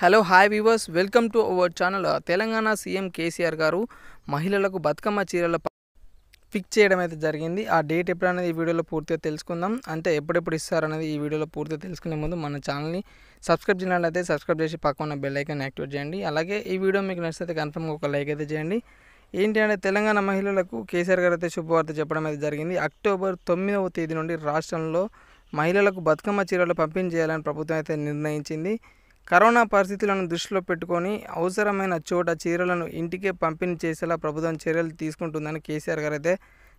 hello hi viewers welcome to our channel Telangana CM KCR గారు మహిళలకు బతుకమ్మ చీరల ఫిక్స్ చేయడం అయితే జరిగింది ఆ డేట్ ఎప్పుడనేది ఈ వీడియోలో పూర్తిగా తెలుసుకుందాం అంటే ఎప్పుడెప్పుడు ఇస్తారనేది ఈ వీడియోలో పూర్తిగా తెలుసుకునే ముందు మన ఛానల్ని సబ్స్క్రైబ్ చేయాలంటే సబ్స్క్రైబ్ చేసి పక్కన ఉన్న బెల్ యాక్టివేట్ చేయండి అలాగే ఈ వీడియో మీకు నచ్చితే కన్ఫర్మ్గా ఒక లైక్ అయితే చేయండి ఏంటి అంటే తెలంగాణ మహిళలకు కేసీఆర్ గారు అయితే శుభవార్త చెప్పడం అయితే జరిగింది అక్టోబర్ తొమ్మిదవ తేదీ నుండి రాష్ట్రంలో మహిళలకు బతుకమ్మ చీరలు పంపిణీ చేయాలని ప్రభుత్వం అయితే నిర్ణయించింది కరోనా పరిస్థితులను దృష్టిలో పెట్టుకొని అవసరమైన చోట చీరలను ఇంటికే పంపిణీ చేసేలా ప్రభుత్వం చర్యలు తీసుకుంటుందని కేసీఆర్ గారు అయితే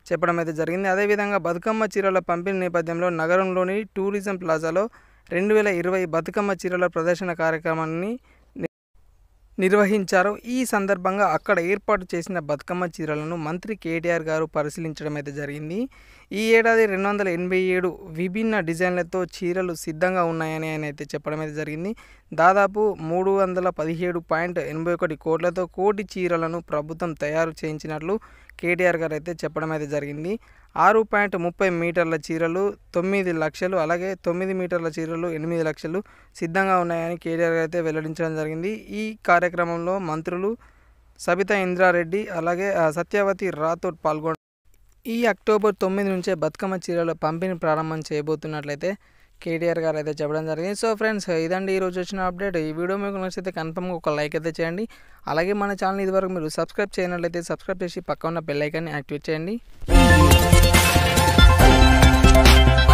చెప్పడం అయితే జరిగింది అదేవిధంగా బతుకమ్మ చీరల పంపిణీ నేపథ్యంలో నగరంలోని టూరిజం ప్లాజాలో రెండు వేల ఇరవై బతుకమ్మ చీరల ప్రదర్శన కార్యక్రమాన్ని నిర్వహించారు ఈ సందర్భంగా అక్కడ ఏర్పాటు చేసిన బతుకమ్మ చీరలను మంత్రి కేటీఆర్ గారు పరిశీలించడం అయితే జరిగింది ఈ ఏడాది రెండు వందల ఎనభై ఏడు విభిన్న డిజైన్లతో చీరలు సిద్ధంగా ఉన్నాయని ఆయన అయితే చెప్పడం అయితే జరిగింది దాదాపు మూడు వందల పదిహేడు పాయింట్ ఎనభై ఒకటి కోట్లతో కోటి చీరలను ప్రభుత్వం తయారు చేయించినట్లు కేటీఆర్ గారు అయితే చెప్పడం అయితే జరిగింది ఆరు పాయింట్ ముప్పై మీటర్ల చీరలు తొమ్మిది లక్షలు అలాగే తొమ్మిది మీటర్ల చీరలు ఎనిమిది లక్షలు సిద్ధంగా ఉన్నాయని కేటీఆర్ అయితే వెల్లడించడం జరిగింది ఈ కార్యక్రమంలో మంత్రులు సబితా ఇంద్రారెడ్డి అలాగే సత్యవతి రాథోడ్ పాల్గొన్నారు ఈ అక్టోబర్ తొమ్మిది నుంచే బతుకమ్మ చీరలు పంపిణీ ప్రారంభం చేయబోతున్నట్లయితే కేటీఆర్ గారు అయితే చెప్పడం జరిగింది సో ఫ్రెండ్స్ ఇదండి ఈరోజు వచ్చిన అప్డేట్ ఈ వీడియో మీకు నచ్చితే కన్ఫర్మ్గా ఒక లైక్ అయితే చేయండి అలాగే మన ఛానల్ ఇదివరకు మీరు సబ్స్క్రైబ్ చేయనట్లయితే సబ్స్క్రైబ్ చేసి పక్క ఉన్న బెల్లైకాన్ని యాక్టివేట్ చేయండి